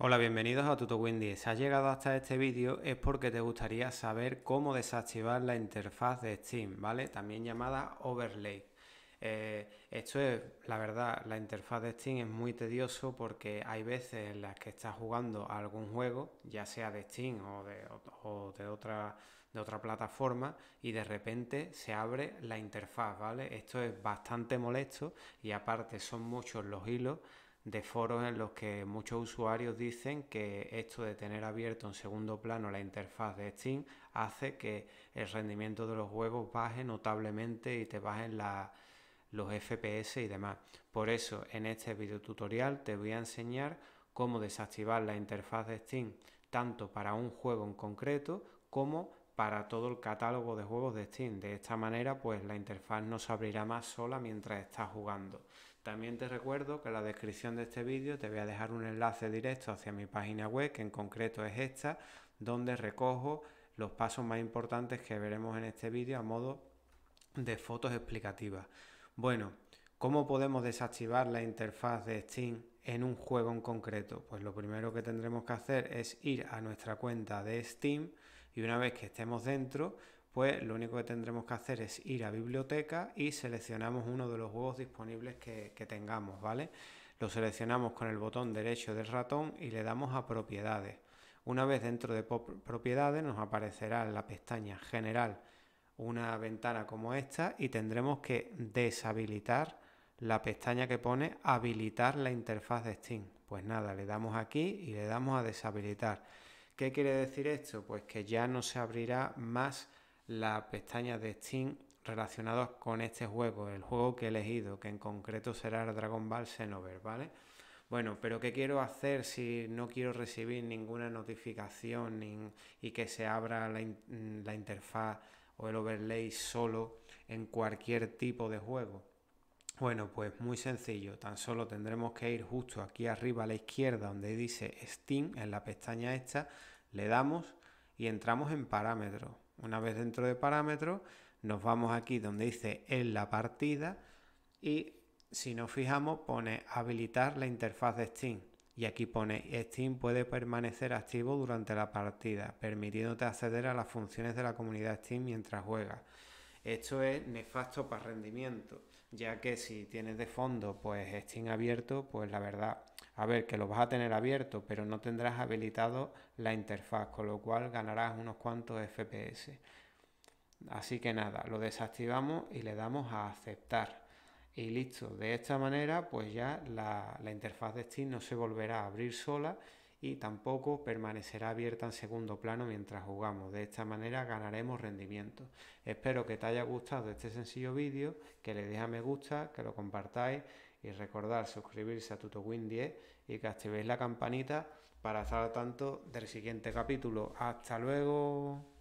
Hola, bienvenidos a TutoWindy. Si has llegado hasta este vídeo es porque te gustaría saber cómo desactivar la interfaz de Steam, ¿vale? También llamada Overlay. Eh, esto es, la verdad, la interfaz de Steam es muy tedioso porque hay veces en las que estás jugando a algún juego, ya sea de Steam o de, otra, de otra plataforma, y de repente se abre la interfaz, ¿vale? Esto es bastante molesto y aparte son muchos los hilos de foros en los que muchos usuarios dicen que esto de tener abierto en segundo plano la interfaz de Steam hace que el rendimiento de los juegos baje notablemente y te bajen los FPS y demás. Por eso en este video tutorial te voy a enseñar cómo desactivar la interfaz de Steam tanto para un juego en concreto como para todo el catálogo de juegos de Steam. De esta manera pues la interfaz no se abrirá más sola mientras estás jugando. También te recuerdo que en la descripción de este vídeo te voy a dejar un enlace directo hacia mi página web, que en concreto es esta, donde recojo los pasos más importantes que veremos en este vídeo a modo de fotos explicativas. Bueno, ¿cómo podemos desactivar la interfaz de Steam en un juego en concreto? Pues lo primero que tendremos que hacer es ir a nuestra cuenta de Steam y una vez que estemos dentro, pues lo único que tendremos que hacer es ir a biblioteca y seleccionamos uno de los juegos disponibles que, tengamos, ¿vale? Lo seleccionamos con el botón derecho del ratón y le damos a propiedades. Una vez dentro de propiedades nos aparecerá en la pestaña general una ventana como esta y tendremos que deshabilitar la pestaña que pone habilitar la interfaz de Steam. Pues nada, le damos aquí y le damos a deshabilitar. ¿Qué quiere decir esto? Pues que ya no se abrirá más la pestaña de Steam relacionadas con este juego, el juego que he elegido, que en concreto será Dragon Ball Xenoverse, ¿vale? Bueno, pero ¿qué quiero hacer si no quiero recibir ninguna notificación y que se abra la, la interfaz o el overlay solo en cualquier tipo de juego? Bueno, pues muy sencillo, tan solo tendremos que ir justo aquí arriba a la izquierda donde dice Steam, en la pestaña esta, le damos y entramos en parámetros. Una vez dentro de parámetros, nos vamos aquí donde dice en la partida y si nos fijamos pone habilitar la interfaz de Steam y aquí pone Steam puede permanecer activo durante la partida, permitiéndote acceder a las funciones de la comunidad Steam mientras juegas. Esto es nefasto para rendimiento, ya que si tienes de fondo pues Steam abierto, pues la verdad a ver, que lo vas a tener abierto, pero no tendrás habilitado la interfaz, con lo cual ganarás unos cuantos FPS. Así que nada, lo desactivamos y le damos a aceptar. Y listo, de esta manera pues ya la, interfaz de Steam no se volverá a abrir sola y tampoco permanecerá abierta en segundo plano mientras jugamos. De esta manera ganaremos rendimiento. Espero que te haya gustado este sencillo vídeo, que le deja a me gusta, que lo compartáis y recordar suscribirse a TutoWin 10 ¿eh? y que activéis la campanita para estar al tanto del siguiente capítulo. Hasta luego.